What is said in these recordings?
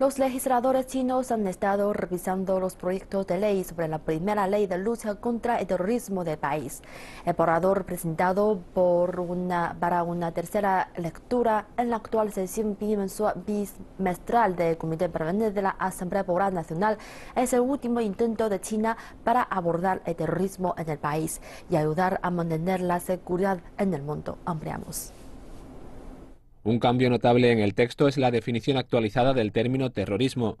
Los legisladores chinos han estado revisando los proyectos de ley sobre la primera ley de lucha contra el terrorismo del país. El borrador presentado por una, para una tercera lectura en la actual sesión bimestral del Comité Permanente de la Asamblea Popular Nacional es el último intento de China para abordar el terrorismo en el país y ayudar a mantener la seguridad en el mundo. Ampliamos. Un cambio notable en el texto es la definición actualizada del término terrorismo.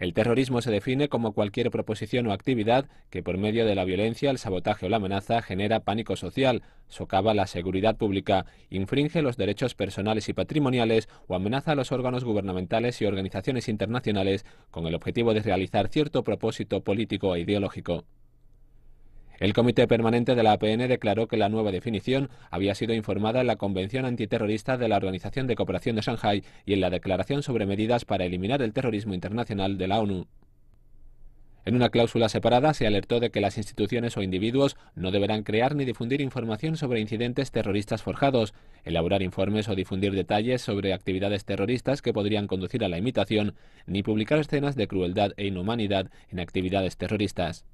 El terrorismo se define como cualquier proposición o actividad que por medio de la violencia, el sabotaje o la amenaza genera pánico social, socava la seguridad pública, infringe los derechos personales y patrimoniales o amenaza a los órganos gubernamentales y organizaciones internacionales con el objetivo de realizar cierto propósito político e ideológico. El Comité Permanente de la APN declaró que la nueva definición había sido informada en la Convención Antiterrorista de la Organización de Cooperación de Shanghái y en la Declaración sobre Medidas para Eliminar el Terrorismo Internacional de la ONU. En una cláusula separada se alertó de que las instituciones o individuos no deberán crear ni difundir información sobre incidentes terroristas forjados, elaborar informes o difundir detalles sobre actividades terroristas que podrían conducir a la imitación, ni publicar escenas de crueldad e inhumanidad en actividades terroristas.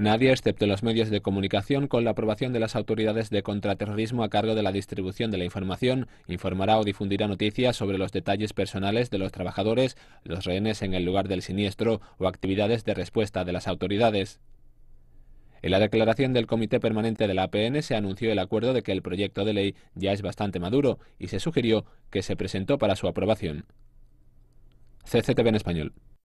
Nadie, excepto los medios de comunicación, con la aprobación de las autoridades de contraterrorismo a cargo de la distribución de la información, informará o difundirá noticias sobre los detalles personales de los trabajadores, los rehenes en el lugar del siniestro o actividades de respuesta de las autoridades. En la declaración del Comité Permanente de la APN se anunció el acuerdo de que el proyecto de ley ya es bastante maduro y se sugirió que se presentó para su aprobación. CCTV en español.